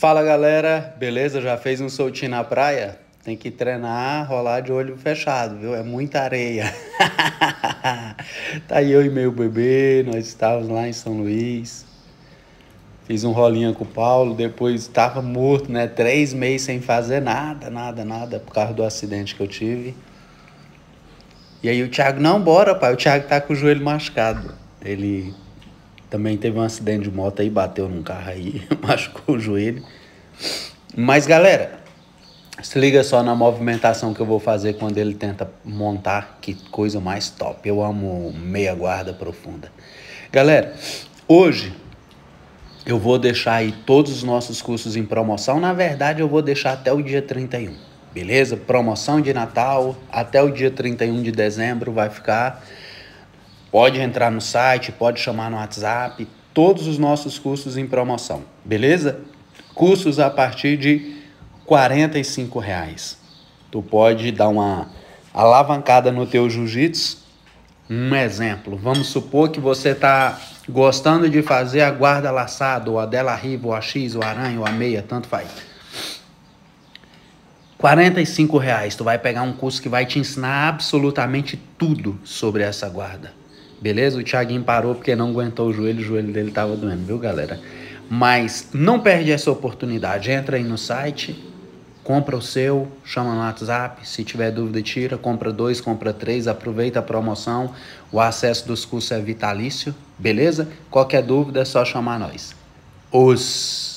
Fala galera, beleza? Já fez um soltinho na praia? Tem que treinar, rolar de olho fechado, viu? É muita areia. tá aí eu e meu bebê, nós estávamos lá em São Luís. Fiz um rolinho com o Paulo, depois estava morto, né? Três meses sem fazer nada, nada, nada, por causa do acidente que eu tive. E aí o Thiago, não, bora, pai. O Thiago tá com o joelho machucado. Ele também teve um acidente de moto aí, bateu num carro aí, machucou o joelho. Mas galera, se liga só na movimentação que eu vou fazer quando ele tenta montar, que coisa mais top. Eu amo meia guarda profunda. Galera, hoje eu vou deixar aí todos os nossos cursos em promoção. Na verdade, eu vou deixar até o dia 31, beleza? Promoção de Natal até o dia 31 de dezembro vai ficar Pode entrar no site, pode chamar no WhatsApp, todos os nossos cursos em promoção, beleza? Cursos a partir de R$ reais. Tu pode dar uma alavancada no teu jiu-jitsu. Um exemplo, vamos supor que você está gostando de fazer a guarda laçada, ou a dela riva, ou a X, ou a aranha, ou a meia, tanto faz. 45 reais, tu vai pegar um curso que vai te ensinar absolutamente tudo sobre essa guarda beleza? O Thiaguinho parou porque não aguentou o joelho, o joelho dele tava doendo, viu, galera? Mas não perde essa oportunidade. Entra aí no site, compra o seu, chama no WhatsApp. Se tiver dúvida, tira, compra dois, compra três, aproveita a promoção. O acesso dos cursos é vitalício, beleza? Qualquer dúvida é só chamar nós. Os